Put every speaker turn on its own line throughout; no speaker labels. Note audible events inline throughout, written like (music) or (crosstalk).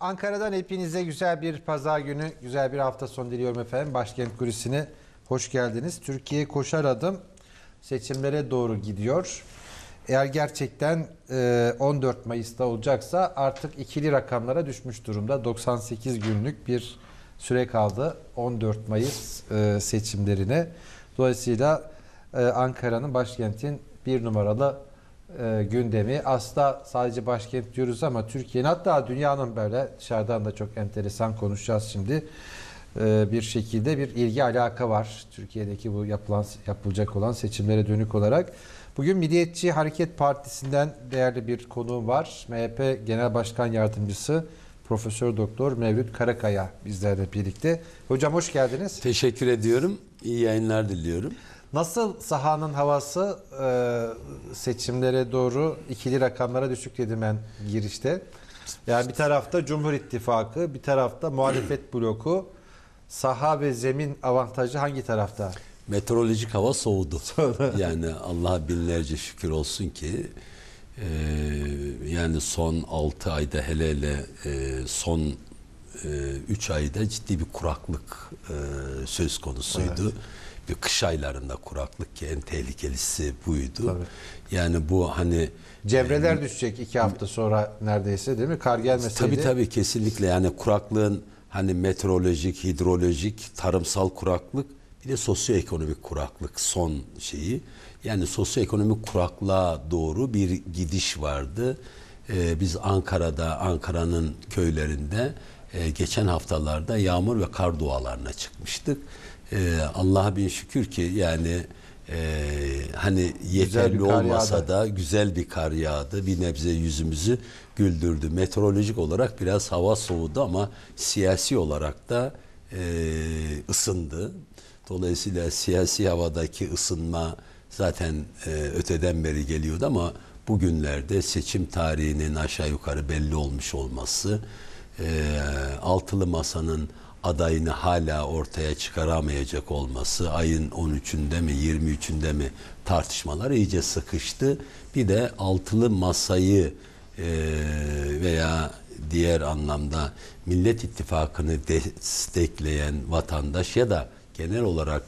Ankara'dan hepinize güzel bir pazar günü, güzel bir hafta sonu diliyorum efendim. Başkent Kulisi'ne hoş geldiniz. Türkiye koşar adım seçimlere doğru gidiyor. Eğer gerçekten 14 e, Mayıs'ta olacaksa artık ikili rakamlara düşmüş durumda. 98 günlük bir süre kaldı 14 Mayıs e, seçimlerine. Dolayısıyla e, Ankara'nın başkentin bir numaralı e, gündemi asla sadece başkent diyoruz ama Türkiye'nin hatta dünyanın böyle dışarıdan da çok enteresan konuşacağız şimdi e, bir şekilde bir ilgi alaka var Türkiye'deki bu yapılan yapılacak olan seçimlere dönük olarak. Bugün Milliyetçi Hareket Partisi'nden değerli bir konuğum var. MHP Genel Başkan Yardımcısı Profesör Doktor Mevlüt Karakaya bizlerle birlikte. Hocam hoş geldiniz. Teşekkür ediyorum. İyi yayınlar diliyorum. Nasıl sahanın havası e, seçimlere doğru ikili rakamlara düşük dedim ben girişte. Yani bir tarafta Cumhur İttifakı, bir tarafta muhalefet (clears throat) bloku. Saha ve zemin avantajı hangi tarafta?
Meteorolojik hava soğudu. (laughs) yani Allah'a binlerce şükür olsun ki e, yani son 6 ayda hele hele e, son 3 e, ayda ciddi bir kuraklık e, söz konusuydu. Evet kış aylarında kuraklık ki en tehlikelisi buydu. Tabii. Yani bu hani cevreler yani, e,
düşecek iki hafta sonra neredeyse değil mi? Kar gelmeseydi. Tabii tabii
kesinlikle yani kuraklığın hani meteorolojik, hidrolojik, tarımsal kuraklık bir de sosyoekonomik kuraklık son şeyi. Yani sosyoekonomik kuraklığa doğru bir gidiş vardı. Ee, biz Ankara'da, Ankara'nın köylerinde e, geçen haftalarda yağmur ve kar dualarına çıkmıştık. Ee, Allah'a bin şükür ki yani e, hani yeterli olmasa yağdı. da güzel bir kar yağdı. Bir nebze yüzümüzü güldürdü. Meteorolojik olarak biraz hava soğudu ama siyasi olarak da e, ısındı. Dolayısıyla siyasi havadaki ısınma zaten e, öteden beri geliyordu ama bugünlerde seçim tarihinin aşağı yukarı belli olmuş olması, e, altılı masanın adayını hala ortaya çıkaramayacak olması ayın 13'ünde mi 23'ünde mi tartışmalar iyice sıkıştı. Bir de altılı masayı e, veya diğer anlamda Millet İttifakı'nı destekleyen vatandaş ya da genel olarak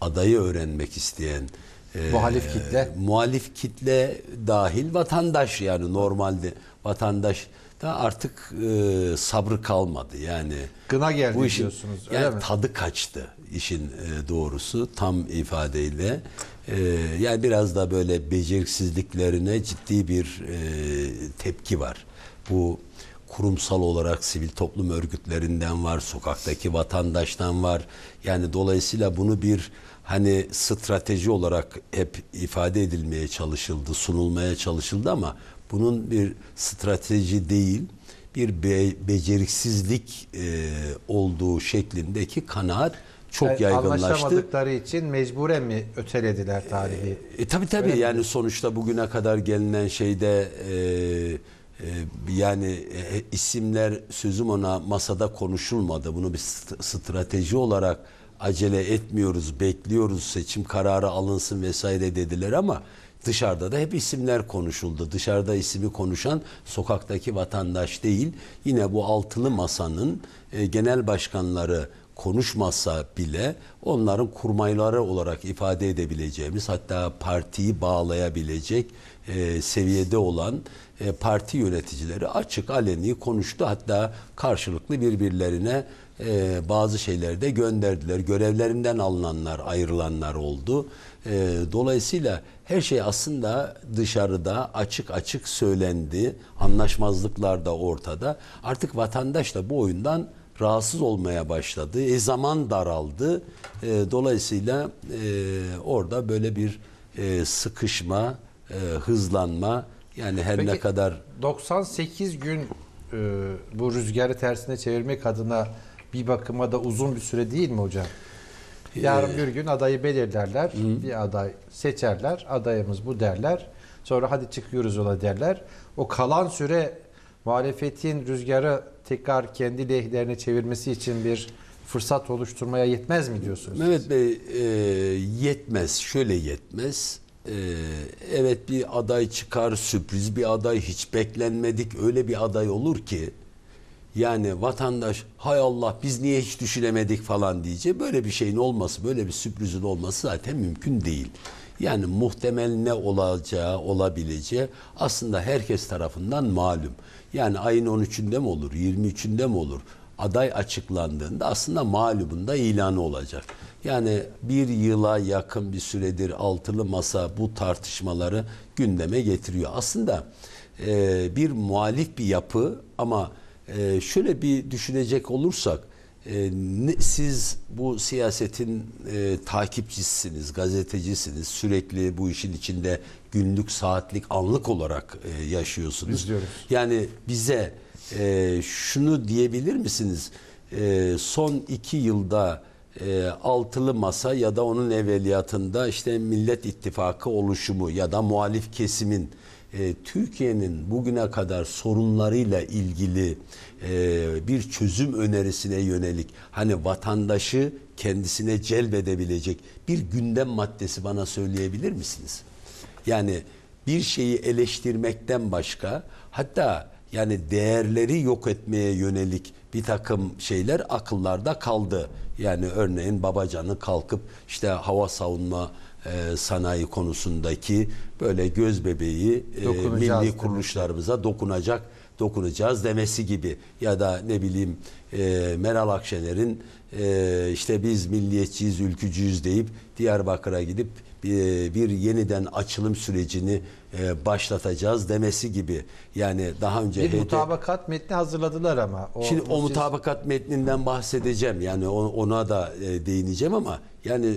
adayı öğrenmek isteyen e, muhalif kitle muhalif kitle dahil vatandaş yani normalde vatandaş da artık e, sabrı kalmadı. Yani gına geldi bu işin, diyorsunuz. Öyle yani mi? tadı kaçtı işin e, doğrusu tam ifadeyle. E, yani biraz da böyle beceriksizliklerine ciddi bir e, tepki var. Bu kurumsal olarak sivil toplum örgütlerinden var, sokaktaki vatandaştan var. Yani dolayısıyla bunu bir hani strateji olarak hep ifade edilmeye çalışıldı, sunulmaya çalışıldı ama bunun bir strateji değil, bir be beceriksizlik e, olduğu şeklindeki kanaat çok yani e, yaygınlaştı. Anlaşamadıkları
için mecburen mi ötelediler tarihi? E, e,
tabii tabii Öyle yani mi? sonuçta bugüne kadar gelinen şeyde e, e, yani e, e isimler sözüm ona masada konuşulmadı. Bunu bir strateji olarak acele etmiyoruz, bekliyoruz seçim kararı alınsın vesaire dediler ama Dışarıda da hep isimler konuşuldu. Dışarıda ismi konuşan sokaktaki vatandaş değil. Yine bu altılı masanın e, genel başkanları konuşmasa bile onların kurmayları olarak ifade edebileceğimiz hatta partiyi bağlayabilecek e, seviyede olan e, parti yöneticileri açık aleni konuştu. Hatta karşılıklı birbirlerine e, bazı şeyleri de gönderdiler. Görevlerinden alınanlar, ayrılanlar oldu. E, dolayısıyla her şey aslında dışarıda açık açık söylendi. Anlaşmazlıklar da ortada. Artık vatandaş da bu oyundan rahatsız olmaya başladı. E, zaman daraldı. E, dolayısıyla e, orada böyle bir e, sıkışma, e, hızlanma yani her Peki, ne kadar
98 gün e, bu rüzgarı tersine çevirmek adına bir bakıma da uzun bir süre değil mi hocam? Ee, Yarın bir gün adayı belirlerler. Hı. Bir aday seçerler. Adayımız bu derler. Sonra hadi çıkıyoruz ola derler. O kalan süre muhalefetin rüzgarı tekrar kendi lehlerine çevirmesi için bir fırsat oluşturmaya yetmez mi diyorsunuz?
Mehmet Bey e, yetmez. Şöyle yetmez. Ee, evet bir aday çıkar sürpriz bir aday hiç beklenmedik öyle bir aday olur ki yani vatandaş hay Allah biz niye hiç düşünemedik falan diyece böyle bir şeyin olması böyle bir sürprizin olması zaten mümkün değil. Yani muhtemel ne olacağı olabileceği aslında herkes tarafından malum. Yani ayın 13'ünde mi olur 23'ünde mi olur aday açıklandığında aslında mağlubunda ilanı olacak. Yani bir yıla yakın bir süredir altılı masa bu tartışmaları gündeme getiriyor. Aslında e, bir muhalif bir yapı ama e, şöyle bir düşünecek olursak e, ne, siz bu siyasetin e, takipçisisiniz, gazetecisiniz, sürekli bu işin içinde günlük, saatlik, anlık olarak e, yaşıyorsunuz. İzliyoruz. Yani bize e, şunu diyebilir misiniz? E, son iki yılda e, altılı masa ya da onun evveliyatında işte Millet İttifakı oluşumu ya da muhalif kesimin e, Türkiye'nin bugüne kadar sorunlarıyla ilgili e, bir çözüm önerisine yönelik hani vatandaşı kendisine celbedebilecek bir gündem maddesi bana söyleyebilir misiniz? Yani bir şeyi eleştirmekten başka hatta yani değerleri yok etmeye yönelik bir takım şeyler akıllarda kaldı. Yani örneğin Babacan'ı kalkıp işte hava savunma e, sanayi konusundaki böyle göz bebeği e, milli kuruluşlarımıza dokunacak dokunacağız demesi gibi ya da ne bileyim e, Meral Akşener'in e, işte biz milliyetçiyiz, ülkücüyüz deyip Diyarbakır'a gidip e, bir yeniden açılım sürecini e, başlatacağız demesi gibi. Yani daha önce bir HDP...
mutabakat metni hazırladılar ama. O, Şimdi o
mutabakat metninden bahsedeceğim. Yani ona da e, değineceğim ama yani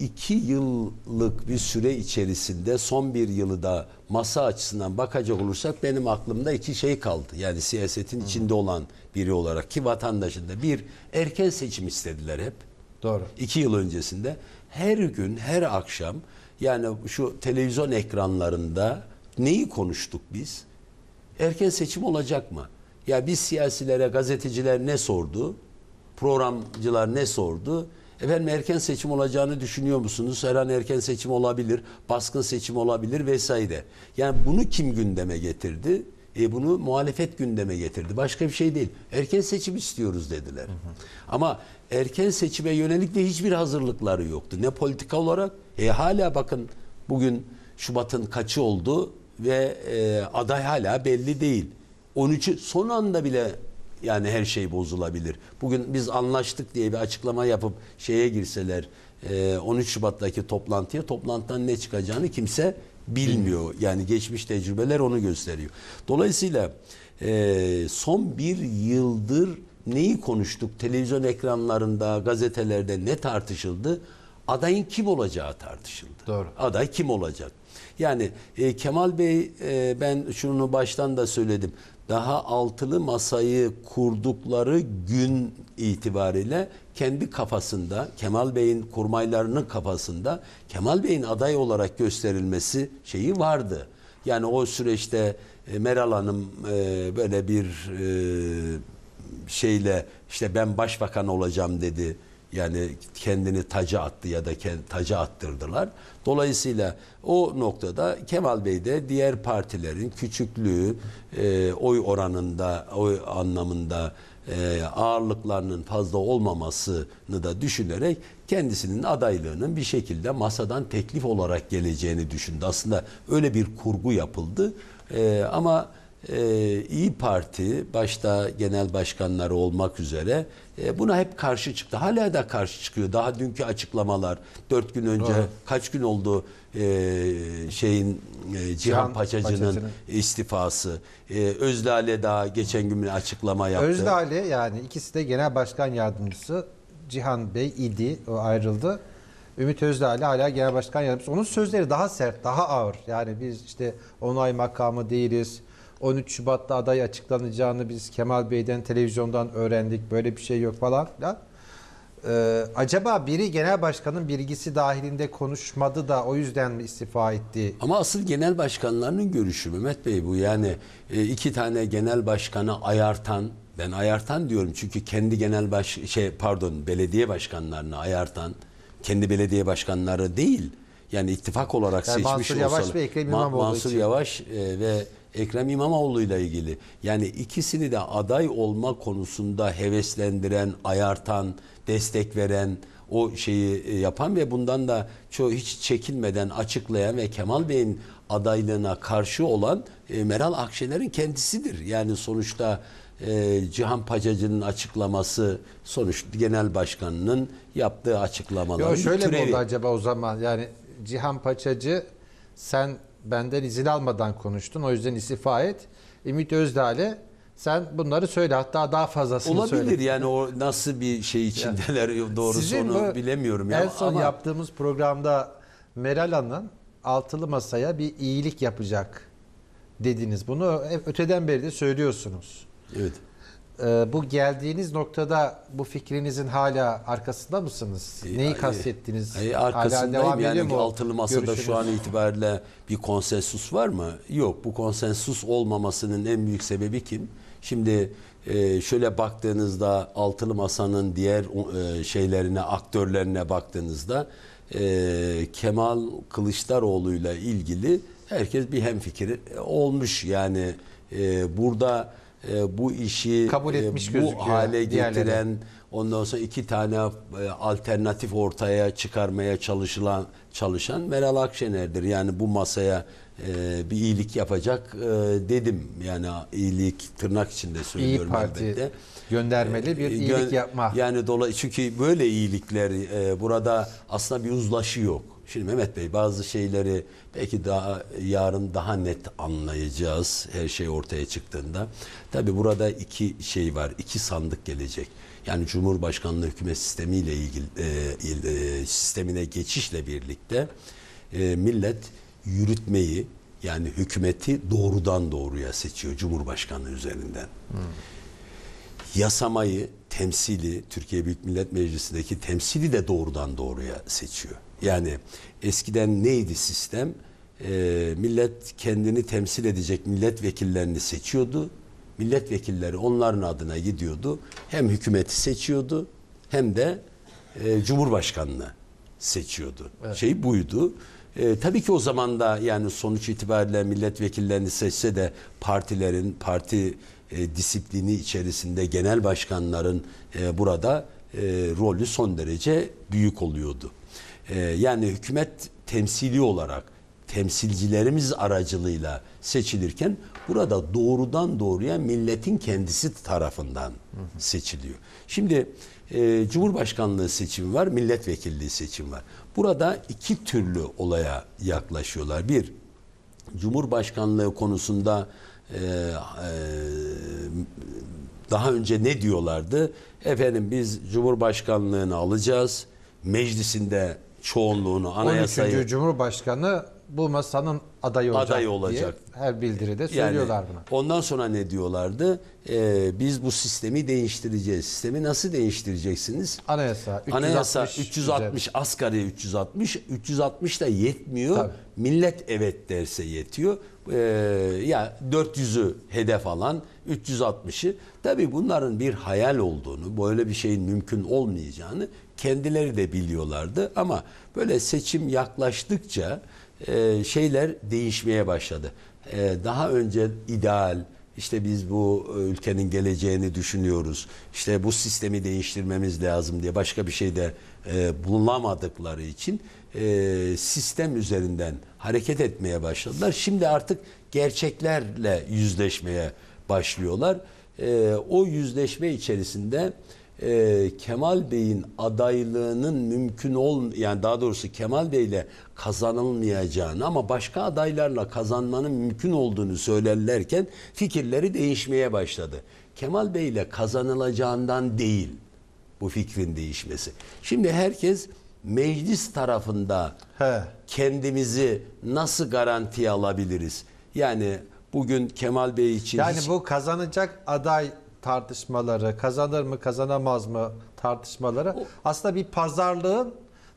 iki yıllık bir süre içerisinde son bir yılı da masa açısından bakacak olursak benim aklımda iki şey kaldı. Yani siyasetin hmm. içinde olan biri olarak ki vatandaşında bir erken seçim istediler hep. Doğru. İki yıl öncesinde her gün, her akşam yani şu televizyon ekranlarında neyi konuştuk biz? Erken seçim olacak mı? Ya biz siyasilere, gazeteciler ne sordu? Programcılar ne sordu? Efendim erken seçim olacağını düşünüyor musunuz? Her an erken seçim olabilir, baskın seçim olabilir vesaire. Yani bunu kim gündeme getirdi? E bunu muhalefet gündeme getirdi. Başka bir şey değil. Erken seçim istiyoruz dediler. Hı hı. Ama erken seçime yönelik de hiçbir hazırlıkları yoktu. Ne politika olarak e hala bakın bugün Şubat'ın kaçı oldu ve e, aday hala belli değil. 13'ü son anda bile yani her şey bozulabilir. Bugün biz anlaştık diye bir açıklama yapıp şeye girseler 13 e, Şubat'taki toplantıya toplantıdan ne çıkacağını kimse bilmiyor. Yani geçmiş tecrübeler onu gösteriyor. Dolayısıyla e, son bir yıldır neyi konuştuk? Televizyon ekranlarında, gazetelerde ne tartışıldı? Adayın kim olacağı tartışıldı. Doğru. Aday kim olacak? Yani e, Kemal Bey e, ben şunu baştan da söyledim daha altılı masayı kurdukları gün itibariyle kendi kafasında Kemal Bey'in kurmaylarının kafasında Kemal Bey'in aday olarak gösterilmesi şeyi vardı. Yani o süreçte e, Meral Hanım e, böyle bir e, şeyle işte ben başbakan olacağım dedi yani kendini taca attı ya da taca attırdılar. Dolayısıyla o noktada Kemal Bey de diğer partilerin küçüklüğü, e, oy oranında, oy anlamında e, ağırlıklarının fazla olmamasını da düşünerek kendisinin adaylığının bir şekilde masadan teklif olarak geleceğini düşündü. Aslında öyle bir kurgu yapıldı. E, ama e, İyi Parti başta genel başkanları olmak üzere e, buna hep karşı çıktı. Hala da karşı çıkıyor. Daha dünkü açıklamalar dört gün önce Doğru. kaç gün oldu e, şeyin e, Cihan, Paçacı'nın istifası. E, Özdale daha geçen gün bir açıklama yaptı. Özdale
yani ikisi de genel başkan yardımcısı Cihan Bey idi o ayrıldı. Ümit Özdağ'la hala genel başkan yardımcısı. Onun sözleri daha sert, daha ağır. Yani biz işte onay makamı değiliz 13 Şubat'ta aday açıklanacağını biz Kemal Bey'den televizyondan öğrendik. Böyle bir şey yok falan filan. Ee, acaba biri genel başkanın bilgisi dahilinde konuşmadı da o yüzden mi istifa
etti? Ama asıl genel başkanlarının görüşü Mehmet Bey bu. Yani e, iki tane genel başkanı ayartan ben ayartan diyorum çünkü kendi genel baş şey pardon belediye başkanlarını ayartan kendi belediye başkanları değil. Yani ittifak olarak yani seçmiş Mansur Yavaş olsalar, ve Ekrem İmamoğlu Mansur için. Yavaş e, ve Ekrem İmamoğlu ile ilgili yani ikisini de aday olma konusunda heveslendiren, ayartan, destek veren o şeyi e, yapan ve bundan da çoğu hiç çekinmeden açıklayan ve Kemal Bey'in adaylığına karşı olan e, Meral Akşener'in kendisidir. Yani sonuçta e, Cihan Pacacı'nın açıklaması sonuç genel başkanının yaptığı açıklamalar. Yo, şöyle türevi. mi oldu
acaba o zaman yani Cihan Pacacı sen benden izin almadan konuştun. O yüzden istifa et. Ümit Özdağ'le sen bunları söyle. Hatta daha fazlasını Olabilir söyle. Olabilir yani
o nasıl bir şey içindeler yani, doğrusu onu bilemiyorum. En ya. son Ama...
yaptığımız programda Meral Hanım altılı masaya bir iyilik yapacak dediniz. Bunu öteden beri de söylüyorsunuz. Evet. Ee, bu geldiğiniz noktada bu fikrinizin hala arkasında mısınız? E, Neyi kastettiniz? E, arkasındayım hala devam yani altılı masada şu an
itibariyle bir konsensus var mı? Yok bu konsensus olmamasının en büyük sebebi kim? Şimdi e, şöyle baktığınızda altılı masanın diğer e, şeylerine aktörlerine baktığınızda e, Kemal Kılıçdaroğlu ile ilgili herkes bir hemfikir e, olmuş yani e, burada e, bu işi kabul e, etmiş e, bu hale getiren ondan sonra iki tane e, alternatif ortaya çıkarmaya çalışılan çalışan Meral Akşener'dir. Yani bu masaya e, bir iyilik yapacak e, dedim. Yani iyilik tırnak içinde söylüyorum İyi Parti elbette. E,
göndermeli bir iyilik
yapma. Yani dolayı çünkü böyle iyilikler e, burada aslında bir uzlaşı yok. Şimdi Mehmet Bey bazı şeyleri belki daha yarın daha net anlayacağız her şey ortaya çıktığında. Tabi burada iki şey var, iki sandık gelecek. Yani Cumhurbaşkanlığı hükümet sistemiyle ilgili e, e, sistemine geçişle birlikte e, millet yürütmeyi yani hükümeti doğrudan doğruya seçiyor Cumhurbaşkanlığı üzerinden. Hmm. Yasamayı, temsili, Türkiye Büyük Millet Meclisi'ndeki temsili de doğrudan doğruya seçiyor. Yani eskiden neydi sistem? E, millet kendini temsil edecek milletvekillerini seçiyordu. Milletvekilleri onların adına gidiyordu. Hem hükümeti seçiyordu hem de e, Cumhurbaşkanı'nı seçiyordu. Evet. Şey buydu. E, tabii ki o zaman da yani sonuç itibariyle milletvekillerini seçse de partilerin, parti e, disiplini içerisinde genel başkanların e, burada e, rolü son derece büyük oluyordu e, yani hükümet temsili olarak temsilcilerimiz aracılığıyla seçilirken burada doğrudan doğruya milletin kendisi tarafından seçiliyor. Şimdi e, Cumhurbaşkanlığı seçimi var, milletvekilliği seçimi var. Burada iki türlü olaya yaklaşıyorlar. Bir, Cumhurbaşkanlığı konusunda e, e, daha önce ne diyorlardı? Efendim biz Cumhurbaşkanlığını alacağız, meclisinde çoğunluğunu anayasayı. 13.
Cumhurbaşkanı bu masanın adayı olacak, adayı olacak. diye her bildiride söylüyorlar yani, buna.
Ondan sonra ne diyorlardı? Ee, biz bu sistemi değiştireceğiz. Sistemi nasıl değiştireceksiniz?
Anayasa 360, Anayasa
360 üzeri. asgari 360. 360 da yetmiyor. Tabii. Millet evet derse yetiyor. Ee, ya yani 400'ü hedef alan 360'ı. Tabii bunların bir hayal olduğunu, böyle bir şeyin mümkün olmayacağını kendileri de biliyorlardı. Ama böyle seçim yaklaştıkça e, şeyler değişmeye başladı. E, daha önce ideal, işte biz bu e, ülkenin geleceğini düşünüyoruz. işte bu sistemi değiştirmemiz lazım diye başka bir şey de e, bulamadıkları için e, sistem üzerinden hareket etmeye başladılar. Şimdi artık gerçeklerle yüzleşmeye başlıyorlar. E, o yüzleşme içerisinde e, Kemal Bey'in adaylığının mümkün ol yani daha doğrusu Kemal Bey ile kazanılmayacağını ama başka adaylarla kazanmanın mümkün olduğunu söylerlerken fikirleri değişmeye başladı. Kemal Bey ile kazanılacağından değil bu fikrin değişmesi. Şimdi herkes meclis tarafında He. kendimizi nasıl garantiye alabiliriz? Yani Bugün Kemal Bey için... Yani hiç...
bu kazanacak aday tartışmaları, kazanır mı kazanamaz mı tartışmaları o, aslında bir pazarlığın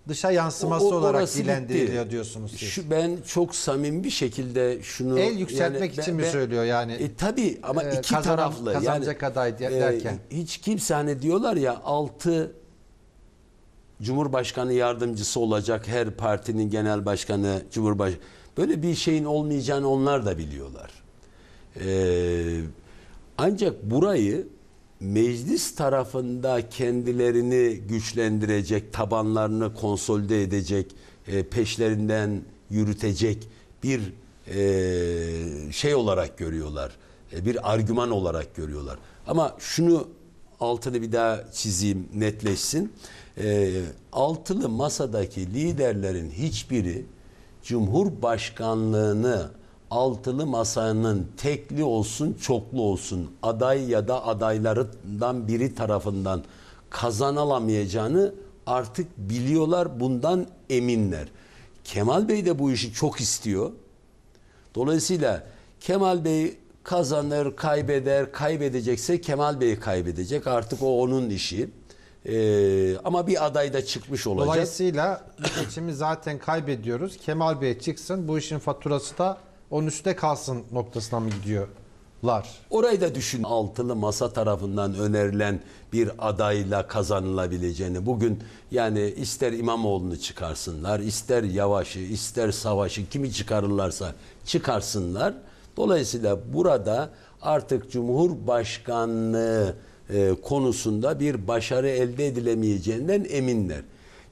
dışa yansıması o, o, olarak dilendiriliyor diyorsunuz siz. Şu, ben çok
samim bir şekilde şunu... El yükseltmek yani, için ben, mi söylüyor yani? E, tabii ama e, iki kazanan, taraflı. Kazanacak yani, aday e, derken. E, hiç kimse hani diyorlar ya altı Cumhurbaşkanı yardımcısı olacak her partinin genel başkanı Cumhurbaşkanı. Böyle bir şeyin olmayacağını onlar da biliyorlar. Ee, ancak burayı meclis tarafında kendilerini güçlendirecek, tabanlarını konsolide edecek, e, peşlerinden yürütecek bir e, şey olarak görüyorlar. E, bir argüman olarak görüyorlar. Ama şunu altını bir daha çizeyim, netleşsin. E, altılı masadaki liderlerin hiçbiri Cumhurbaşkanlığını altılı masanın tekli olsun çoklu olsun aday ya da adaylarından biri tarafından kazanalamayacağını artık biliyorlar bundan eminler. Kemal Bey de bu işi çok istiyor. Dolayısıyla Kemal Bey kazanır, kaybeder, kaybedecekse Kemal Bey kaybedecek. Artık o onun işi. Ee, ama bir aday da çıkmış olacak.
Dolayısıyla seçimi zaten kaybediyoruz. Kemal Bey çıksın. Bu işin faturası da onun üstte kalsın noktasına mı gidiyorlar? Orayı da düşün.
Altılı masa tarafından önerilen bir adayla kazanılabileceğini. Bugün yani ister İmamoğlu'nu çıkarsınlar, ister Yavaş'ı, ister Savaş'ı kimi çıkarırlarsa çıkarsınlar. Dolayısıyla burada artık Cumhurbaşkanlığı e, konusunda bir başarı elde edilemeyeceğinden eminler.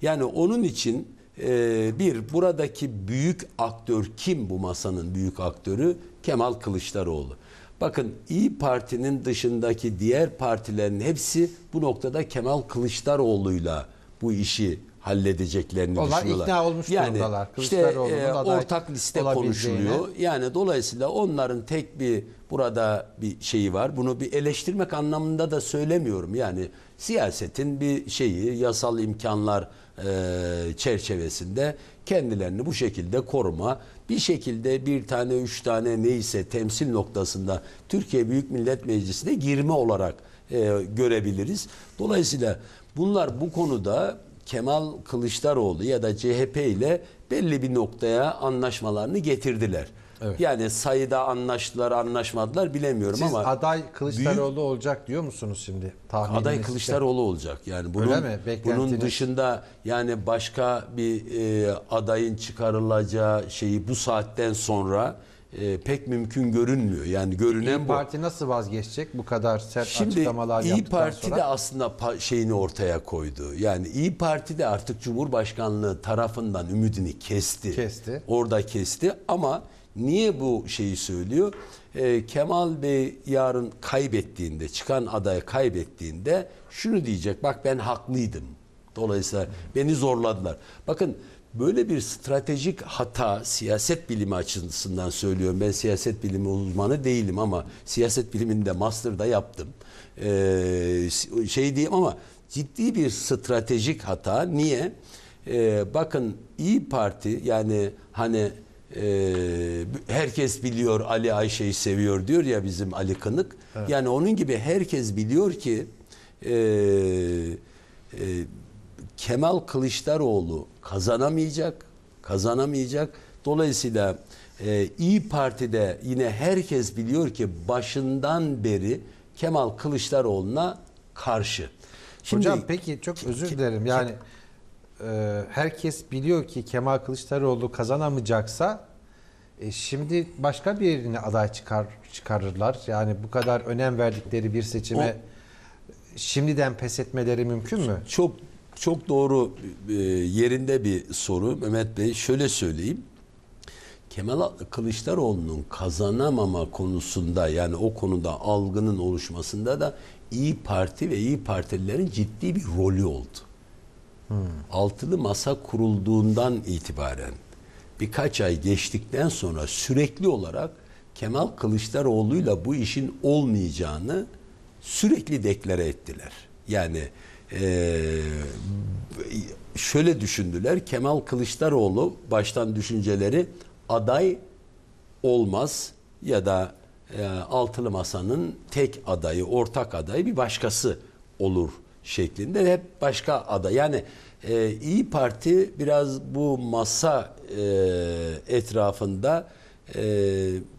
Yani onun için ee, bir, buradaki büyük aktör kim bu masanın büyük aktörü? Kemal Kılıçdaroğlu. Bakın İyi Parti'nin dışındaki diğer partilerin hepsi bu noktada Kemal Kılıçdaroğlu'yla bu işi halledeceklerini Onlar düşünüyorlar. ikna olmuş yani, durumdalar. İşte e, ortak liste konuşuluyor. Yani dolayısıyla onların tek bir burada bir şeyi var. Bunu bir eleştirmek anlamında da söylemiyorum. Yani siyasetin bir şeyi, yasal imkanlar e, çerçevesinde kendilerini bu şekilde koruma, bir şekilde bir tane üç tane neyse temsil noktasında Türkiye Büyük Millet Meclisi'ne girme olarak e, görebiliriz. Dolayısıyla bunlar bu konuda Kemal Kılıçdaroğlu ya da CHP ile belli bir noktaya anlaşmalarını getirdiler. Evet. Yani sayıda anlaştılar, anlaşmadılar bilemiyorum Siz ama aday Kılıçdaroğlu
büyük, olacak diyor musunuz şimdi? Aday Kılıçdaroğlu
olacak. Yani bunun bunun dışında yani başka bir e, adayın çıkarılacağı şeyi bu saatten sonra e, pek mümkün görünmüyor. Yani görünen İyi bu. Parti
nasıl vazgeçecek bu kadar sert Şimdi, açıklamalar İyi yaptıktan Parti sonra? de
aslında pa şeyini ortaya koydu. Yani İyi Parti de artık Cumhurbaşkanlığı tarafından ümidini kesti. Kesti. Orada kesti ama Niye bu şeyi söylüyor? E, Kemal Bey yarın kaybettiğinde, çıkan aday kaybettiğinde şunu diyecek. Bak ben haklıydım. Dolayısıyla beni zorladılar. Bakın böyle bir stratejik hata siyaset bilimi açısından söylüyorum. Ben siyaset bilimi uzmanı değilim ama siyaset biliminde master'da yaptım. Ee, şey diyeyim ama ciddi bir stratejik hata. Niye? Ee, bakın İyi Parti yani hani ee, herkes biliyor Ali Ayşe'yi seviyor diyor ya bizim Ali Kınık. Evet. Yani onun gibi herkes biliyor ki e, e, Kemal Kılıçdaroğlu kazanamayacak, kazanamayacak. Dolayısıyla e, İyi Parti'de yine herkes biliyor ki başından beri
Kemal Kılıçdaroğlu'na karşı. Şimdi, Hocam peki çok özür dilerim. Yani e, herkes biliyor ki Kemal Kılıçdaroğlu kazanamayacaksa e, şimdi başka bir yerine aday çıkar çıkarırlar. Yani bu kadar önem verdikleri bir seçime o, şimdiden pes etmeleri mümkün mü? Çok çok
doğru e, yerinde bir soru Mehmet Bey. Şöyle söyleyeyim. Kemal Kılıçdaroğlu'nun kazanamama konusunda yani o konuda algının oluşmasında da İyi Parti ve İyi Partililerin ciddi bir rolü oldu. Altılı masa kurulduğundan itibaren birkaç ay geçtikten sonra sürekli olarak Kemal Kılıçdaroğlu'yla bu işin olmayacağını sürekli deklare ettiler. Yani e, şöyle düşündüler. Kemal Kılıçdaroğlu baştan düşünceleri aday olmaz ya da e, altılı masanın tek adayı, ortak adayı bir başkası olur şeklinde hep başka ada. Yani e, İyi Parti biraz bu masa e, etrafında e,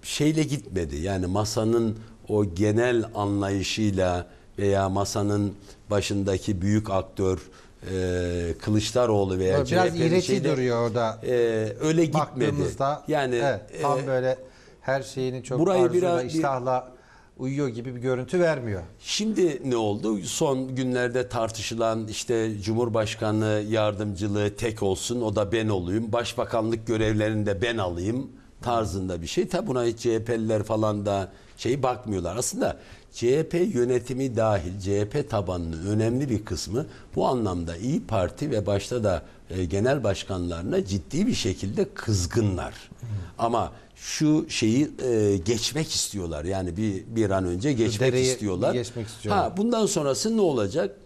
şeyle gitmedi. Yani masanın o genel anlayışıyla veya masanın başındaki büyük aktör e, Kılıçdaroğlu veya CHP'nin biraz iğreti şeyde,
duruyor orada. E, öyle gitmedi. Yani evet, tam e, böyle her şeyini çok burayı arzula, biraz, uyuyor gibi bir görüntü vermiyor.
Şimdi ne oldu? Son günlerde tartışılan işte Cumhurbaşkanı yardımcılığı tek olsun o da ben olayım. Başbakanlık görevlerini de ben alayım tarzında bir şey. Tabi buna hiç CHP'liler falan da şey bakmıyorlar. Aslında CHP yönetimi dahil CHP tabanının önemli bir kısmı bu anlamda İyi Parti ve başta da e, genel başkanlarına ciddi bir şekilde kızgınlar. Ama şu şeyi e, geçmek istiyorlar. Yani bir bir an önce geçmek Dereye istiyorlar. Geçmek istiyorlar. Ha bundan sonrası ne olacak?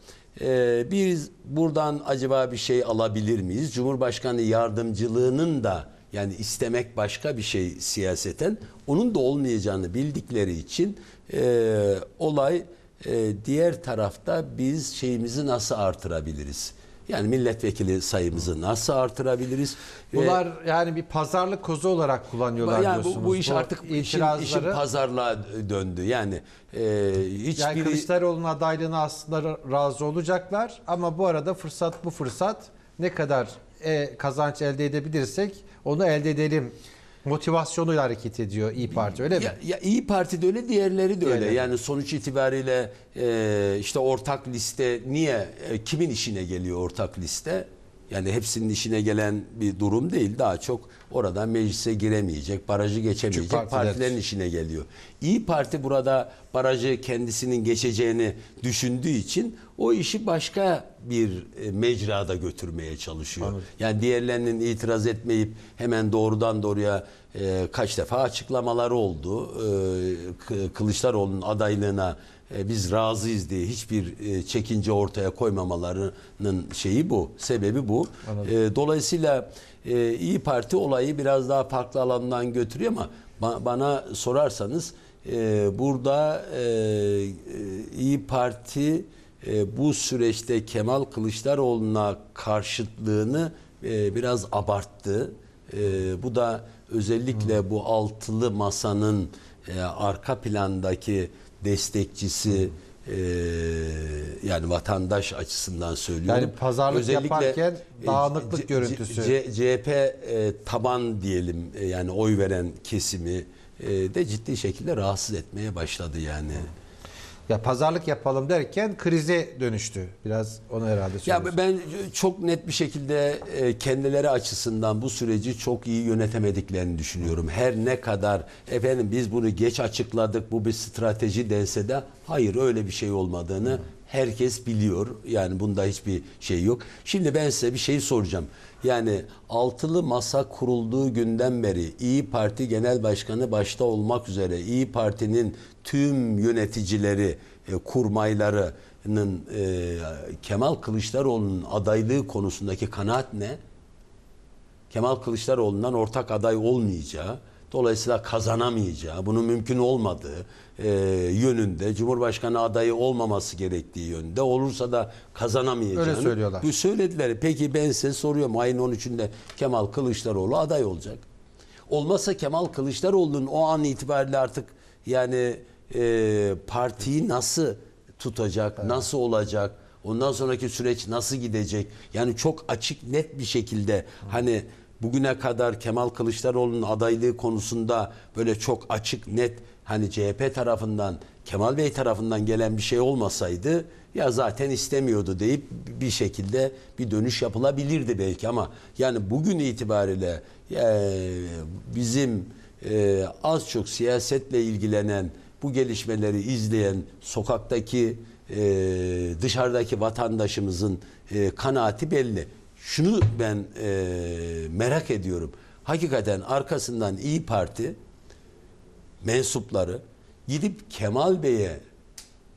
Ee, biz buradan acaba bir şey alabilir miyiz? Cumhurbaşkanı yardımcılığının da yani istemek başka bir şey siyaseten onun da olmayacağını bildikleri için e, olay e, diğer tarafta biz şeyimizi nasıl artırabiliriz? Yani milletvekili sayımızı nasıl artırabiliriz? Ee, Bunlar
ee, yani bir pazarlık kozu olarak kullanıyorlar yani diyorsunuz. Bu, bu iş bu artık itirazları... işin, işin pazarlığa
döndü. Yani e, hiçbir... Yani Kılıçdaroğlu'nun
adaylığına aslında razı olacaklar ama bu arada fırsat bu fırsat ne kadar e, kazanç elde edebilirsek onu elde edelim motivasyonuyla hareket ediyor İyi Parti öyle mi? Ya, ya İyi Parti de öyle, diğerleri de öyle. öyle. Yani sonuç
itibariyle e, işte ortak liste niye e, kimin işine geliyor ortak liste? Yani hepsinin işine gelen bir durum değil. Daha çok Orada meclise giremeyecek, barajı geçemeyecek Küçük partilerin işine geliyor. İyi Parti burada barajı kendisinin geçeceğini düşündüğü için o işi başka bir e, mecrada götürmeye çalışıyor. Anladım. Yani diğerlerinin itiraz etmeyip hemen doğrudan doğruya e, kaç defa açıklamaları oldu. E, Kılıçdaroğlu'nun adaylığına e, biz razıyız diye hiçbir e, çekince ortaya koymamalarının şeyi bu, sebebi bu. E, dolayısıyla e, İyi Parti olayı biraz daha farklı alandan götürüyor ama ba bana sorarsanız e, burada e, e, İyi Parti e, bu süreçte Kemal Kılıçdaroğlu'na karşıtlığını e, biraz abarttı. E, bu da özellikle bu altılı masanın e, arka plandaki destekçisi... Hmm e, yani vatandaş açısından söylüyorum. Yani pazarlık Özellikle, yaparken e, dağınıklık e, görüntüsü. C, CHP e, taban diyelim e, yani oy veren kesimi e, de ciddi şekilde rahatsız etmeye başladı yani.
Ya pazarlık yapalım derken krize dönüştü. Biraz onu herhalde
söylüyorsun. Ya ben çok net bir şekilde e, kendileri açısından bu süreci çok iyi yönetemediklerini düşünüyorum. Her ne kadar efendim biz bunu geç açıkladık bu bir strateji dense de hayır öyle bir şey olmadığını herkes biliyor. Yani bunda hiçbir şey yok. Şimdi ben size bir şey soracağım. Yani altılı masa kurulduğu günden beri İyi Parti Genel Başkanı başta olmak üzere İyi Parti'nin tüm yöneticileri, e, kurmaylarının e, Kemal Kılıçdaroğlu'nun adaylığı konusundaki kanaat ne? Kemal Kılıçdaroğlu'ndan ortak aday olmayacağı, dolayısıyla kazanamayacağı, bunun mümkün olmadığı e, yönünde, Cumhurbaşkanı adayı olmaması gerektiği yönünde, olursa da kazanamayacağını Öyle söylüyorlar. Bu söylediler. Peki ben size soruyorum, ayın 13'ünde Kemal Kılıçdaroğlu aday olacak. Olmazsa Kemal Kılıçdaroğlu'nun o an itibariyle artık yani e, partiyi nasıl tutacak, evet. nasıl olacak, ondan sonraki süreç nasıl gidecek? Yani çok açık, net bir şekilde Hı. hani bugüne kadar Kemal Kılıçdaroğlu'nun adaylığı konusunda böyle çok açık, net hani CHP tarafından, Kemal Bey tarafından gelen bir şey olmasaydı ya zaten istemiyordu deyip bir şekilde bir dönüş yapılabilirdi belki ama yani bugün itibariyle e, bizim e, az çok siyasetle ilgilenen bu gelişmeleri izleyen sokaktaki e, dışarıdaki vatandaşımızın e, kanaati belli. Şunu ben e, merak ediyorum. Hakikaten arkasından İyi Parti mensupları gidip Kemal Bey'e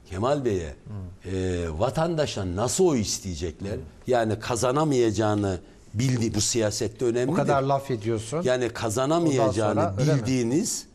Kemal Bey'e hmm. e, vatandaşa nasıl oy isteyecekler? Hmm. Yani kazanamayacağını bildi bu siyasette önemli. Bu kadar
laf ediyorsun.
Yani kazanamayacağını bildiğiniz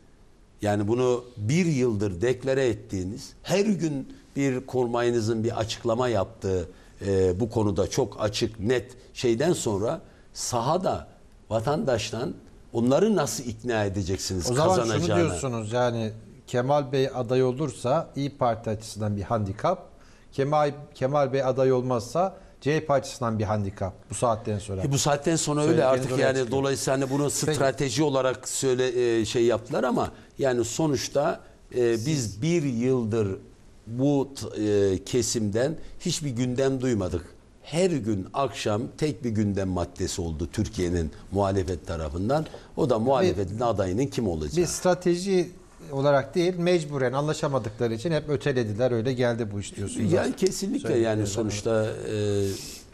yani bunu bir yıldır deklare ettiğiniz, her gün bir kurmayınızın bir açıklama yaptığı e, bu konuda çok açık, net şeyden sonra sahada vatandaştan onları nasıl ikna edeceksiniz o zaman kazanacağını? şunu diyorsunuz
yani Kemal Bey aday olursa İyi Parti açısından bir handikap. Kemal Kemal Bey aday olmazsa CHP açısından bir handikap bu saatten sonra. E bu saatten sonra öyle artık yani
çıkıyor. dolayısıyla hani bunu strateji Peki. olarak söyle e, şey yaptılar ama yani sonuçta e, biz bir yıldır bu e, kesimden hiçbir gündem duymadık. Her gün akşam tek bir gündem maddesi oldu Türkiye'nin muhalefet tarafından. O da muhalefetin bir, adayının
kim olacağı. Bir strateji olarak değil mecburen anlaşamadıkları için hep ötelediler öyle geldi bu iş diyorsunuz. Yani kesinlikle yani sonuçta. E...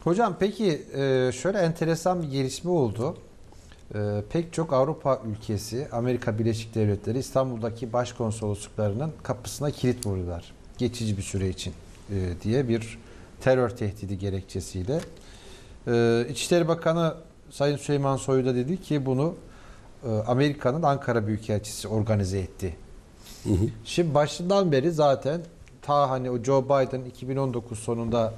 Hocam peki e, şöyle enteresan bir gelişme oldu. E, pek çok Avrupa ülkesi, Amerika Birleşik Devletleri İstanbul'daki başkonsolosluklarının kapısına kilit vurdular. Geçici bir süre için e, diye bir terör tehdidi gerekçesiyle. İçişleri Bakanı Sayın Süleyman Soylu da dedi ki bunu Amerika'nın Ankara Büyükelçisi organize etti Şimdi başından beri zaten ta hani o Joe Biden 2019 sonunda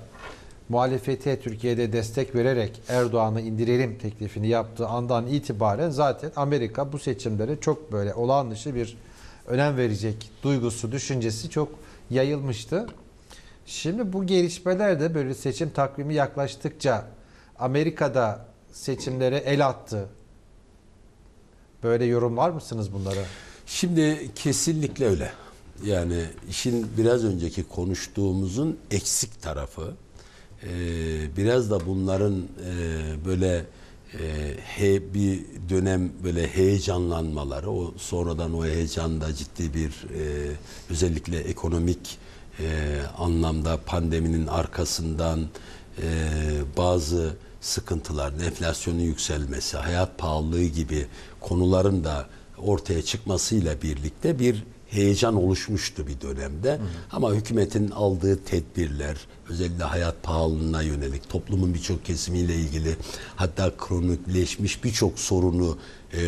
muhalefete Türkiye'de destek vererek Erdoğan'ı indirelim teklifini yaptığı andan itibaren zaten Amerika bu seçimlere çok böyle olağan dışı bir önem verecek duygusu, düşüncesi çok yayılmıştı. Şimdi bu gelişmeler de böyle seçim takvimi yaklaştıkça Amerika'da seçimlere el attı. Böyle yorumlar mısınız bunları? Şimdi kesinlikle öyle.
Yani işin biraz önceki konuştuğumuzun eksik tarafı e, biraz da bunların e, böyle e, he, bir dönem böyle heyecanlanmaları o sonradan o heyecanda ciddi bir e, özellikle ekonomik e, anlamda pandeminin arkasından e, bazı sıkıntılar, enflasyonun yükselmesi, hayat pahalılığı gibi konuların da ortaya çıkmasıyla birlikte bir heyecan oluşmuştu bir dönemde. Hı Ama hükümetin aldığı tedbirler özellikle hayat pahalılığına yönelik toplumun birçok kesimiyle ilgili hatta kronikleşmiş birçok sorunu e,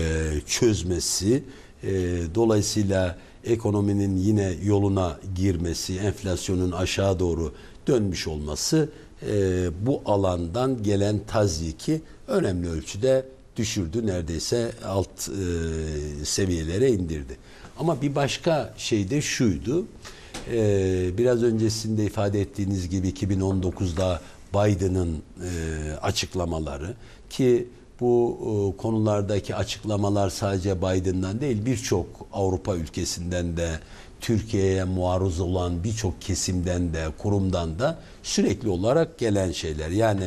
çözmesi e, dolayısıyla ekonominin yine yoluna girmesi, enflasyonun aşağı doğru dönmüş olması e, bu alandan gelen taziki önemli ölçüde düşürdü. Neredeyse alt e, seviyelere indirdi. Ama bir başka şey de şuydu. E, biraz öncesinde ifade ettiğiniz gibi 2019'da Biden'ın e, açıklamaları ki bu e, konulardaki açıklamalar sadece Biden'dan değil birçok Avrupa ülkesinden de Türkiye'ye muarız olan birçok kesimden de kurumdan da sürekli olarak gelen şeyler. Yani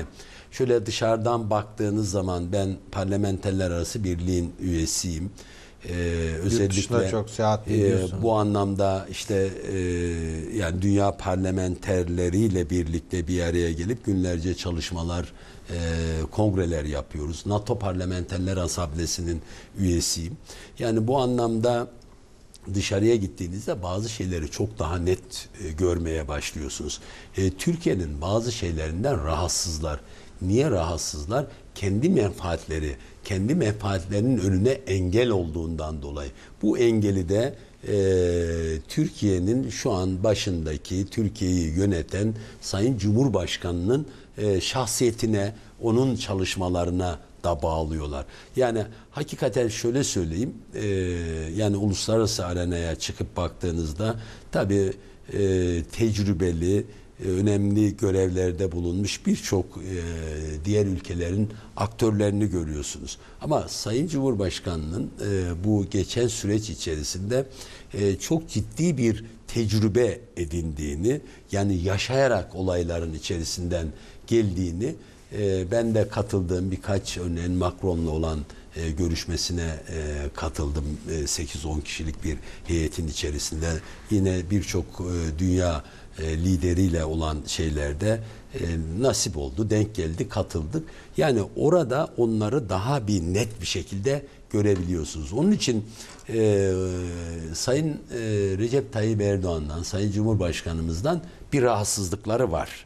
Şöyle dışarıdan baktığınız zaman ben parlamenterler arası birliğin üyesiyim. Ee, özellikle çok seyahat e, bu anlamda işte e, yani dünya parlamenterleriyle birlikte bir araya gelip günlerce çalışmalar e, kongreler yapıyoruz. NATO parlamenterler asablesinin üyesiyim. Yani bu anlamda dışarıya gittiğinizde bazı şeyleri çok daha net e, görmeye başlıyorsunuz. E, Türkiye'nin bazı şeylerinden rahatsızlar. Niye rahatsızlar? Kendi menfaatleri, kendi menfaatlerinin önüne engel olduğundan dolayı. Bu engeli de e, Türkiye'nin şu an başındaki, Türkiye'yi yöneten Sayın Cumhurbaşkanı'nın e, şahsiyetine, onun çalışmalarına da bağlıyorlar. Yani hakikaten şöyle söyleyeyim, e, yani uluslararası arenaya çıkıp baktığınızda tabii e, tecrübeli, e, önemli görevlerde bulunmuş birçok e, diğer ülkelerin aktörlerini görüyorsunuz. Ama Sayın Cumhurbaşkanı'nın e, bu geçen süreç içerisinde çok ciddi bir tecrübe edindiğini yani yaşayarak olayların içerisinden geldiğini ben de katıldığım birkaç örneğin Macron'la olan görüşmesine katıldım. E, 8-10 kişilik bir heyetin içerisinde yine birçok dünya e, lideriyle olan şeylerde e, nasip oldu, denk geldi, katıldık. Yani orada onları daha bir net bir şekilde görebiliyorsunuz. Onun için e, Sayın e, Recep Tayyip Erdoğan'dan, Sayın Cumhurbaşkanımızdan bir rahatsızlıkları var.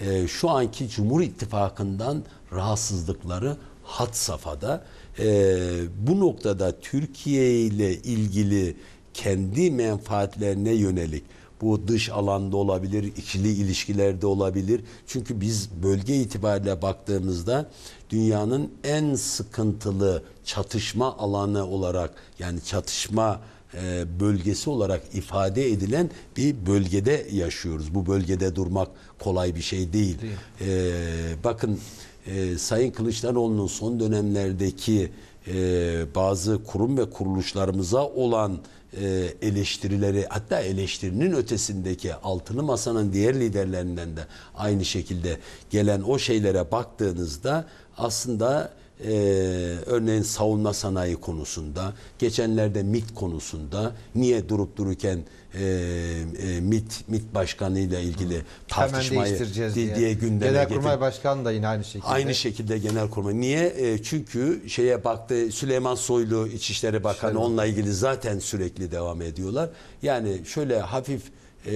E, şu anki Cumhur İttifakı'ndan rahatsızlıkları hat safhada. E, bu noktada Türkiye ile ilgili kendi menfaatlerine yönelik bu dış alanda olabilir, ikili ilişkilerde olabilir. Çünkü biz bölge itibariyle baktığımızda dünyanın en sıkıntılı çatışma alanı olarak yani çatışma e, bölgesi olarak ifade edilen bir bölgede yaşıyoruz. Bu bölgede durmak kolay bir şey değil. değil. Ee, bakın e, Sayın Kılıçdaroğlu'nun son dönemlerdeki e, bazı kurum ve kuruluşlarımıza olan e, eleştirileri hatta eleştirinin ötesindeki altını masanın diğer liderlerinden de aynı şekilde gelen o şeylere baktığınızda aslında e, örneğin savunma sanayi konusunda, geçenlerde MIT konusunda niye durup dururken e, e, MIT, MIT başkanıyla ilgili tartışmayı diye, diye gündeme Genelkurmay getir.
Başkanı da yine aynı şekilde. Aynı
şekilde Genelkurmay. Niye? E, çünkü şeye baktı Süleyman Soylu İçişleri Bakanı Şöyle. onunla ilgili zaten sürekli devam ediyorlar. Yani şöyle hafif e,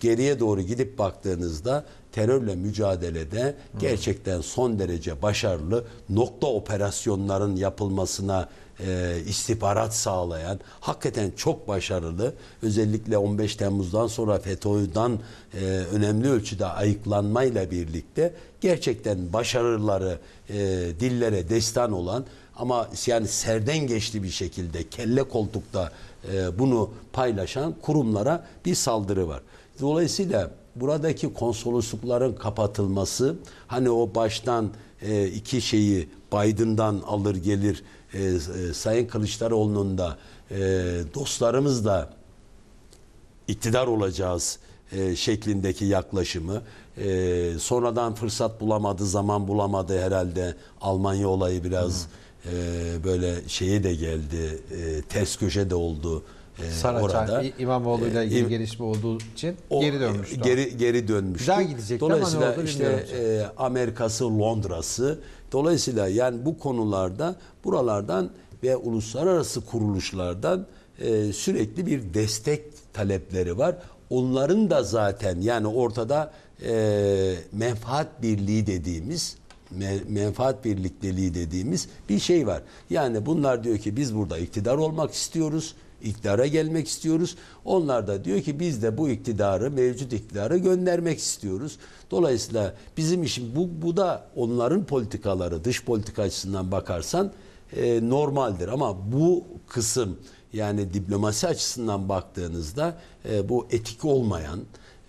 geriye doğru gidip baktığınızda terörle mücadelede gerçekten son derece başarılı nokta operasyonların yapılmasına e, istihbarat sağlayan hakikaten çok başarılı özellikle 15 Temmuz'dan sonra FETÖ'den e, önemli ölçüde ayıklanmayla birlikte gerçekten başarıları e, dillere destan olan ama yani serden geçti bir şekilde kelle koltukta e, bunu paylaşan kurumlara bir saldırı var. Dolayısıyla buradaki konsoloslukların kapatılması hani o baştan e, iki şeyi Biden'dan alır gelir e, e, Sayın Kılıçdaroğlu'nun da e, dostlarımız da iktidar olacağız e, şeklindeki yaklaşımı e, sonradan fırsat bulamadı zaman bulamadı herhalde Almanya olayı biraz hmm. e, böyle şeye de geldi e, ters köşe de oldu e, Saraçhane orada. İmamoğlu ile ilgili e,
gelişme olduğu için o, geri dönmüştü. Geri
geri dönmüş. Güzel gidecek Dolayısıyla ama ne oldu, işte e, Amerika'sı, Londra'sı. Dolayısıyla yani bu konularda buralardan ve uluslararası kuruluşlardan e, sürekli bir destek talepleri var. Onların da zaten yani ortada e, menfaat birliği dediğimiz menfaat birlikteliği dediğimiz bir şey var. Yani bunlar diyor ki biz burada iktidar olmak istiyoruz iktidara gelmek istiyoruz. Onlar da diyor ki biz de bu iktidarı, mevcut iktidarı göndermek istiyoruz. Dolayısıyla bizim işim bu, bu da onların politikaları dış politika açısından bakarsan e, normaldir. Ama bu kısım yani diplomasi açısından baktığınızda e, bu etik olmayan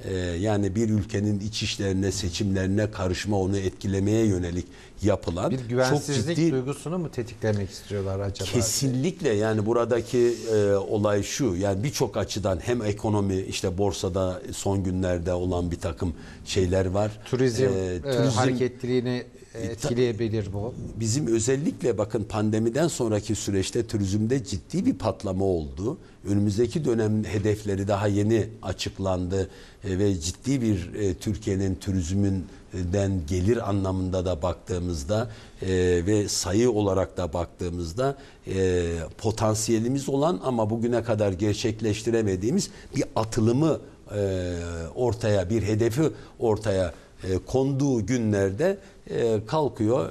e, yani bir ülkenin iç işlerine, seçimlerine karışma, onu etkilemeye yönelik yapılan bir güvensizlik çok ciddi
duygusunu mu tetiklemek istiyorlar acaba?
Kesinlikle yani buradaki e, olay şu yani birçok açıdan hem ekonomi işte borsada son günlerde olan bir takım şeyler var. Turizm, e, e turizm hareketliliğini e, etkileyebilir bu. Bizim özellikle bakın pandemiden sonraki süreçte turizmde ciddi bir patlama oldu. Önümüzdeki dönem hedefleri daha yeni açıklandı e, ve ciddi bir Türkiye'nin turizmin den gelir anlamında da baktığımızda e, ve sayı olarak da baktığımızda e, potansiyelimiz olan ama bugüne kadar gerçekleştiremediğimiz bir atılımı e, ortaya bir hedefi ortaya e, konduğu günlerde e, kalkıyor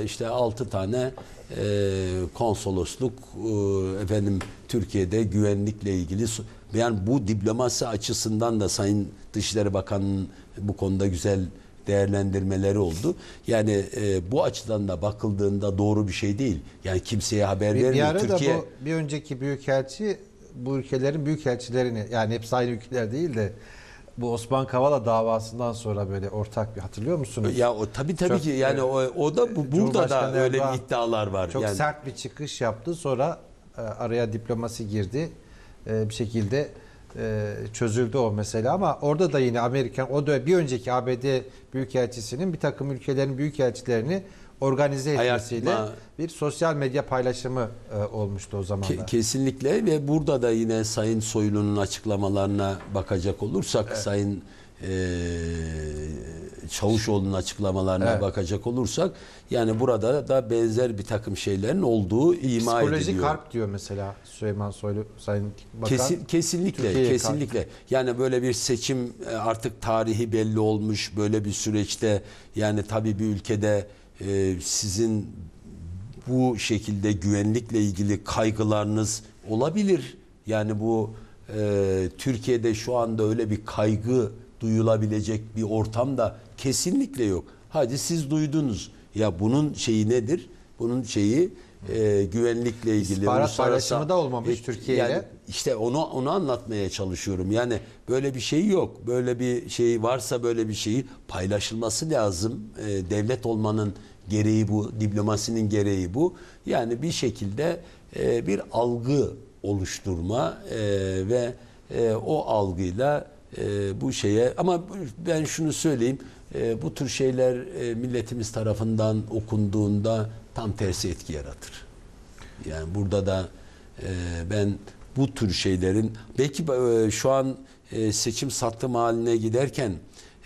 e, işte altı tane e, konsolosluk e, efendim Türkiye'de güvenlikle ilgili yani bu diplomasi açısından da Sayın Dışişleri Bakanı'nın bu konuda güzel değerlendirmeleri oldu. Yani e, bu açıdan da bakıldığında doğru bir şey değil. Yani kimseye haber bir, vermiyor. Bir Türkiye...
bu, bir önceki büyükelçi bu ülkelerin büyükelçilerini yani hepsi aynı ülkeler değil de bu Osman Kavala davasından sonra böyle ortak bir hatırlıyor musunuz? Ya o tabi tabii ki yani e, o,
o da bu, burada da öyle bir iddialar var. Çok yani. sert
bir çıkış yaptı sonra e, araya diplomasi girdi e, bir şekilde e, çözüldü o mesele ama orada da yine Amerikan o da bir önceki ABD Büyükelçisi'nin bir takım ülkelerin büyükelçilerini organize etmesiyle Hayatma. bir sosyal medya paylaşımı e, olmuştu o zaman. Ke kesinlikle
ve burada da yine Sayın Soylu'nun açıklamalarına bakacak olursak evet. Sayın e, Çavuşoğlu'nun açıklamalarına evet. bakacak olursak yani burada da benzer bir takım şeylerin olduğu ima Psikolojik ediliyor. Psikolojik harp
diyor mesela Süleyman Soylu Sayın Bakan. Kesin, kesinlikle kesinlikle.
Karşı. Yani böyle bir seçim e, artık tarihi belli olmuş böyle bir süreçte yani tabii bir ülkede e, sizin bu şekilde güvenlikle ilgili kaygılarınız olabilir. Yani bu e, Türkiye'de şu anda öyle bir kaygı duyulabilecek bir ortam da kesinlikle yok. Hadi siz duydunuz. Ya bunun şeyi nedir? Bunun şeyi e, güvenlikle ilgili. İstihbarat paylaşımı da
olmamış e, Türkiye Yani
işte onu, onu anlatmaya çalışıyorum. Yani böyle bir şey yok. Böyle bir şey varsa böyle bir şeyi paylaşılması lazım. E, devlet olmanın gereği bu. Diplomasinin gereği bu. Yani bir şekilde e, bir algı oluşturma e, ve e, o algıyla e, bu şeye ama ben şunu söyleyeyim e, bu tür şeyler e, milletimiz tarafından okunduğunda tam tersi etki yaratır. Yani burada da e, ben bu tür şeylerin belki e, şu an e, seçim sattım haline giderken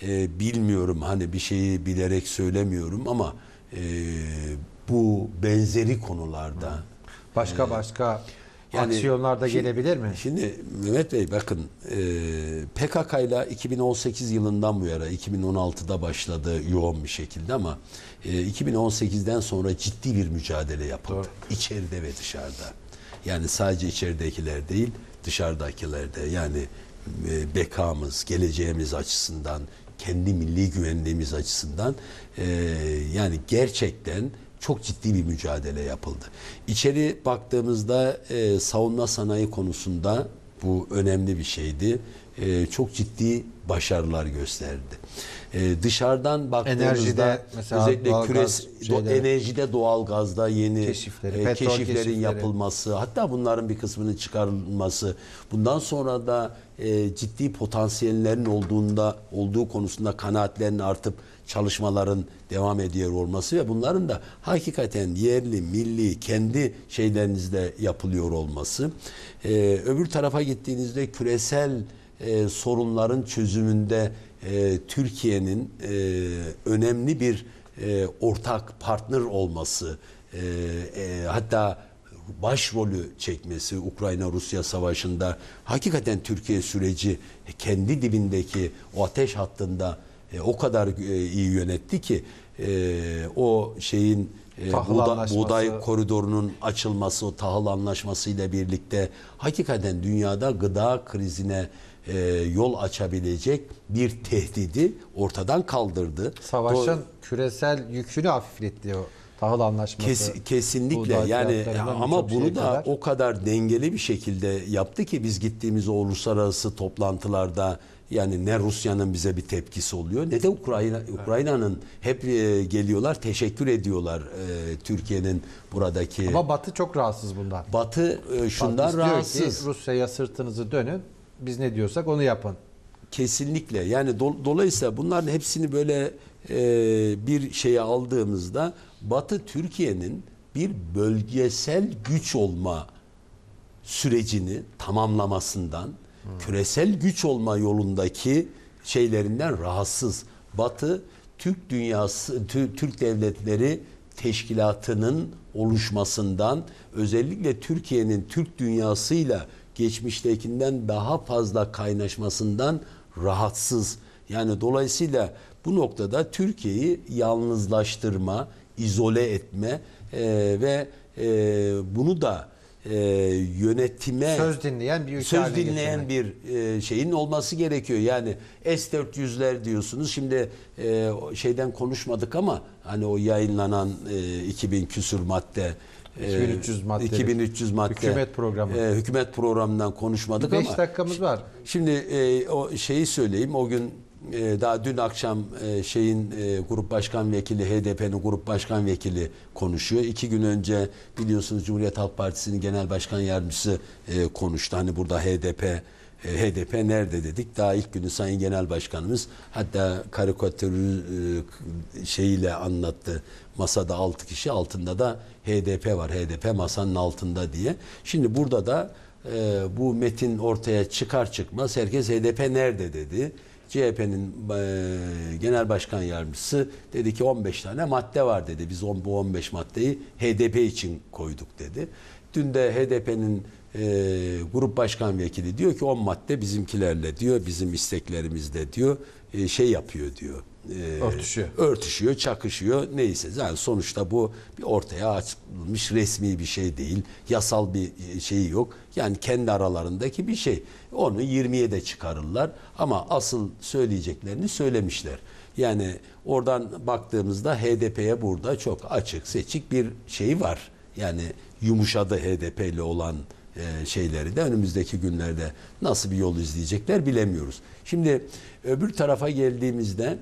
e, bilmiyorum hani bir şeyi bilerek söylemiyorum ama e, bu benzeri konularda başka e, başka yani aksiyonlarda şimdi, gelebilir mi? Şimdi Mehmet Bey bakın e, PKK ile 2018 yılından bu yana 2016'da başladı yoğun bir şekilde ama e, 2018'den sonra ciddi bir mücadele yapıldı. Doğru. İçeride ve dışarıda. Yani sadece içeridekiler değil dışarıdakiler de yani e, bekamız, geleceğimiz açısından kendi milli güvenliğimiz açısından e, yani gerçekten çok ciddi bir mücadele yapıldı. İçeri baktığımızda e, savunma sanayi konusunda bu önemli bir şeydi. E, çok ciddi başarılar gösterdi. E, dışarıdan baktığımızda özellikle doğal küres do, enerjide doğalgazda yeni Keşifleri, e, keşiflerin keşifleri. yapılması, hatta bunların bir kısmının çıkarılması, bundan sonra da e, ciddi potansiyellerin olduğunda olduğu konusunda kanaatlerin artıp çalışmaların devam ediyor olması ve bunların da hakikaten yerli, milli, kendi şeylerinizde yapılıyor olması. Ee, öbür tarafa gittiğinizde küresel e, sorunların çözümünde e, Türkiye'nin e, önemli bir e, ortak partner olması, e, e, hatta başrolü çekmesi Ukrayna-Rusya savaşında hakikaten Türkiye süreci kendi dibindeki o ateş hattında e, o kadar e, iyi yönetti ki e, o şeyin e, buğda, buğday koridorunun açılması, o tahıl anlaşması ile birlikte hakikaten dünyada gıda krizine e, yol açabilecek bir tehdidi ortadan kaldırdı. Savaşın Do
küresel yükünü hafifletti o tahıl anlaşması. Kes, kesinlikle yani ama bunu da kadar.
o kadar dengeli bir şekilde yaptı ki biz gittiğimiz o uluslararası toplantılarda yani ne Rusya'nın bize bir tepkisi oluyor ne de Ukrayna Ukrayna'nın hep e, geliyorlar teşekkür ediyorlar e, Türkiye'nin buradaki. Ama Batı çok rahatsız bundan. Batı e, şundan Batı rahatsız. Rusya'ya
sırtınızı dönün. Biz ne diyorsak onu yapın. Kesinlikle. Yani
do, dolayısıyla bunların hepsini böyle e, bir şeye aldığımızda Batı Türkiye'nin bir bölgesel güç olma sürecini tamamlamasından küresel güç olma yolundaki şeylerinden rahatsız. Batı Türk dünyası Türk devletleri teşkilatının oluşmasından özellikle Türkiye'nin Türk dünyasıyla geçmiştekinden daha fazla kaynaşmasından rahatsız. Yani dolayısıyla bu noktada Türkiye'yi yalnızlaştırma, izole etme e, ve e, bunu da e, yönetime söz dinleyen bir söz dinleyen bir e, şeyin olması gerekiyor. Yani S400'ler diyorsunuz. Şimdi e, şeyden konuşmadık ama hani o yayınlanan e, 2000 küsür madde 2300 e, madde. 2300 madde. Hükümet programı. E, hükümet programından konuşmadık 5 ama. 5 dakikamız var. Şimdi e, o şeyi söyleyeyim. O gün ee, daha dün akşam e, şeyin e, grup başkan vekili HDP'nin grup başkan vekili konuşuyor. İki gün önce biliyorsunuz Cumhuriyet Halk Partisi'nin genel başkan yardımcısı e, konuştu. Hani burada HDP HDP nerede dedik. Daha ilk günü Sayın Genel Başkanımız hatta karikatür şeyiyle anlattı. Masada altı kişi altında da HDP var. HDP masanın altında diye. Şimdi burada da bu metin ortaya çıkar çıkmaz herkes HDP nerede dedi. CHP'nin e, genel başkan yardımcısı dedi ki 15 tane madde var dedi. Biz on, bu 15 maddeyi HDP için koyduk dedi. Dün de HDP'nin e, grup başkan vekili diyor ki 10 madde bizimkilerle diyor bizim isteklerimizle diyor e, şey yapıyor diyor. E, örtüşüyor. Örtüşüyor, çakışıyor neyse. Yani sonuçta bu bir ortaya açılmış resmi bir şey değil. Yasal bir şey yok. Yani kendi aralarındaki bir şey. Onu 20'ye de çıkarırlar ama asıl söyleyeceklerini söylemişler. Yani oradan baktığımızda HDP'ye burada çok açık seçik bir şey var. Yani yumuşadı HDP'li olan e, şeyleri de önümüzdeki günlerde nasıl bir yol izleyecekler bilemiyoruz. Şimdi öbür tarafa geldiğimizde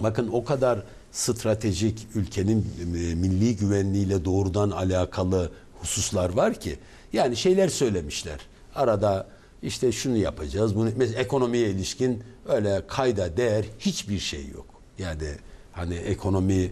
bakın o kadar stratejik ülkenin e, milli güvenliğiyle doğrudan alakalı hususlar var ki yani şeyler söylemişler. Arada işte şunu yapacağız. Bunu mesela ekonomiye ilişkin öyle kayda değer hiçbir şey yok. Yani hani ekonomiyi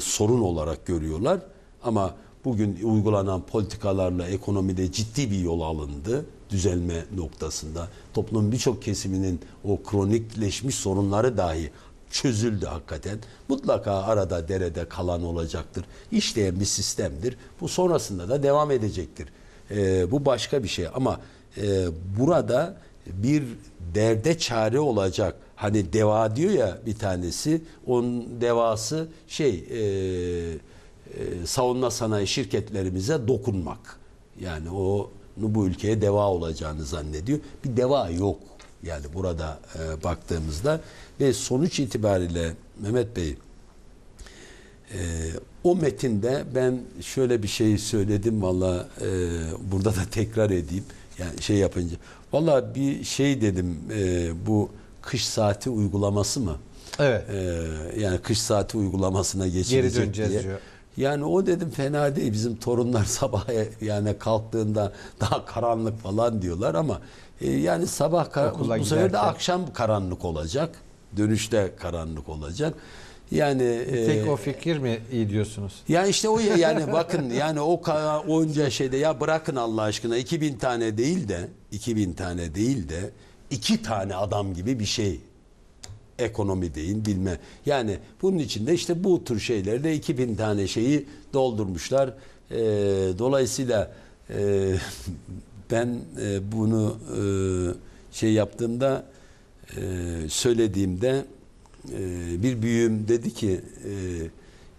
sorun olarak görüyorlar ama bugün uygulanan politikalarla ekonomide ciddi bir yol alındı düzelme noktasında. Toplumun birçok kesiminin o kronikleşmiş sorunları dahi çözüldü hakikaten. Mutlaka arada derede kalan olacaktır. İşleyen bir sistemdir. Bu sonrasında da devam edecektir. Ee, bu başka bir şey ama e, burada bir derde çare olacak. Hani deva diyor ya bir tanesi. Onun devası şey... E, e, savunma sanayi şirketlerimize dokunmak. Yani o bu ülkeye deva olacağını zannediyor. Bir deva yok. Yani burada e, baktığımızda ve sonuç itibariyle Mehmet Bey e, o metinde ben şöyle bir şey söyledim valla e, burada da tekrar edeyim. Yani şey yapınca. Valla bir şey dedim e, bu kış saati uygulaması mı? Evet. E, yani kış saati uygulamasına geçilecek Geri döneceğiz diye. diyor. Yani o dedim fena değil bizim torunlar (laughs) sabah yani kalktığında daha karanlık falan diyorlar ama e, yani sabah kar- bu giderken. sefer de akşam karanlık olacak. Dönüşte karanlık olacak. Yani tek e, o
fikir mi iyi diyorsunuz? yani işte o (laughs) yani bakın yani
o kadar onca şeyde ya bırakın Allah aşkına 2000 tane değil de 2000 tane değil de iki tane adam gibi bir şey ekonomi deyin bilme. Yani bunun içinde işte bu tür şeylerle 2000 tane şeyi doldurmuşlar. E, dolayısıyla e, (laughs) ben e, bunu e, şey yaptığımda e, söylediğimde e, bir büyüğüm dedi ki e,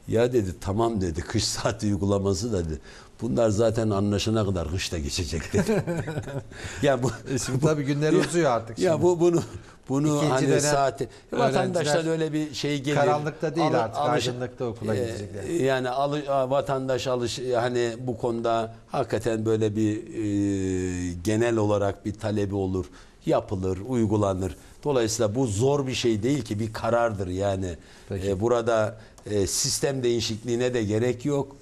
ya dedi tamam dedi kış (laughs) saati uygulaması dedi Bunlar zaten anlaşana kadar kışta geçecek dedi. (laughs) yani bu, e şimdi bu, tabii günler uzuyor artık. Şimdi. Ya bu bunu bunu hani saati vatandaştan öyle bir şey gelir. Karanlıkta değil al, artık alış, aydınlıkta okula e, gidecekler. Yani alış, vatandaş alış hani bu konuda hakikaten böyle bir e, genel olarak bir talebi olur, yapılır, uygulanır. Dolayısıyla bu zor bir şey değil ki bir karardır yani. E, burada e, sistem değişikliğine de gerek yok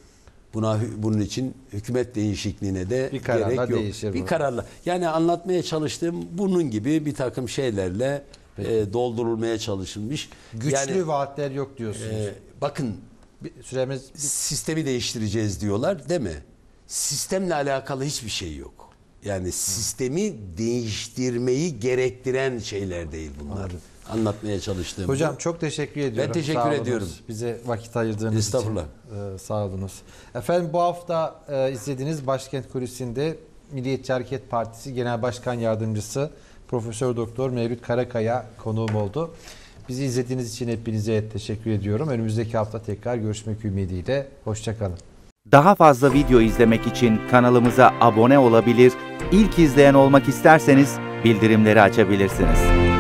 Buna bunun için hükümet değişikliğine de bir gerek yok. Değişir bir bu. kararla. Yani anlatmaya çalıştığım bunun gibi bir takım şeylerle e, doldurulmaya çalışılmış. Güçlü yani,
vaatler yok diyorsunuz. E, bakın bir, süremiz
sistemi değiştireceğiz diyorlar değil mi? Sistemle alakalı hiçbir şey yok. Yani sistemi değiştirmeyi gerektiren şeyler değil bunlar. Anladım anlatmaya çalıştığım. Hocam bu. çok teşekkür ediyorum. Ben teşekkür sağ ediyorum. Olunuz.
Bize vakit ayırdığınız Estağfurullah. için. Ee, sağ olunuz. Efendim bu hafta e, izlediğiniz Başkent Kulisi'nde Milliyetçi Hareket Partisi Genel Başkan Yardımcısı Profesör Doktor Mevlüt Karakaya konuğum oldu. Bizi izlediğiniz için hepinize teşekkür ediyorum. Önümüzdeki hafta tekrar görüşmek ümidiyle. Hoşçakalın. Daha fazla video izlemek için kanalımıza abone olabilir, İlk izleyen olmak isterseniz bildirimleri açabilirsiniz.